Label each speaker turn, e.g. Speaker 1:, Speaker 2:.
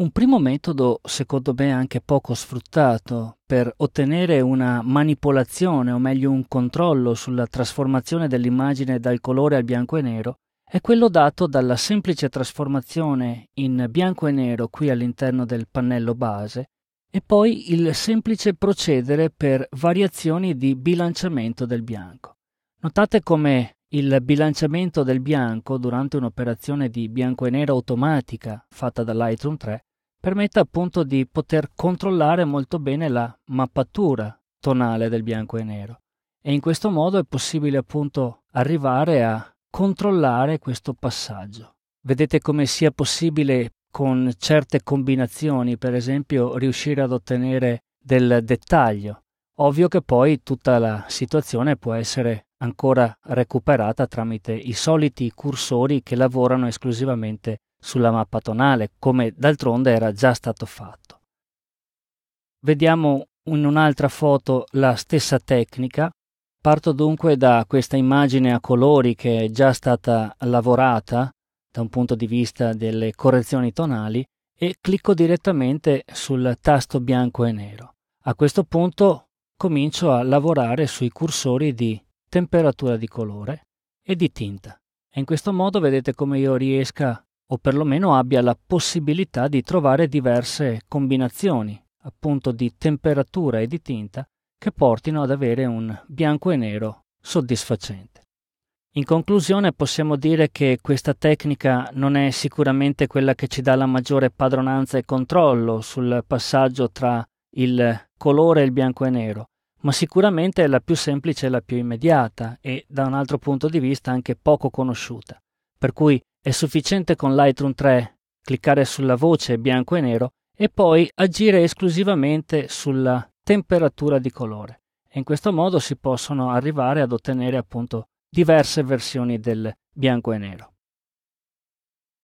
Speaker 1: Un primo metodo, secondo me anche poco sfruttato, per ottenere una manipolazione o meglio un controllo sulla trasformazione dell'immagine dal colore al bianco e nero, è quello dato dalla semplice trasformazione in bianco e nero qui all'interno del pannello base e poi il semplice procedere per variazioni di bilanciamento del bianco. Notate come il bilanciamento del bianco durante un'operazione di bianco e nero automatica fatta da Lightroom 3 permette appunto di poter controllare molto bene la mappatura tonale del bianco e nero e in questo modo è possibile appunto arrivare a controllare questo passaggio. Vedete come sia possibile con certe combinazioni, per esempio, riuscire ad ottenere del dettaglio. Ovvio che poi tutta la situazione può essere ancora recuperata tramite i soliti cursori che lavorano esclusivamente sulla mappa tonale, come d'altronde era già stato fatto. Vediamo in un'altra foto la stessa tecnica. Parto dunque da questa immagine a colori che è già stata lavorata da un punto di vista delle correzioni tonali e clicco direttamente sul tasto bianco e nero. A questo punto comincio a lavorare sui cursori di temperatura di colore e di tinta. E in questo modo vedete come io riesca o perlomeno abbia la possibilità di trovare diverse combinazioni, appunto di temperatura e di tinta, che portino ad avere un bianco e nero soddisfacente. In conclusione possiamo dire che questa tecnica non è sicuramente quella che ci dà la maggiore padronanza e controllo sul passaggio tra il colore e il bianco e nero, ma sicuramente è la più semplice e la più immediata e da un altro punto di vista anche poco conosciuta. Per cui è sufficiente con Lightroom 3 cliccare sulla voce bianco e nero e poi agire esclusivamente sulla temperatura di colore. in questo modo si possono arrivare ad ottenere appunto diverse versioni del bianco e nero.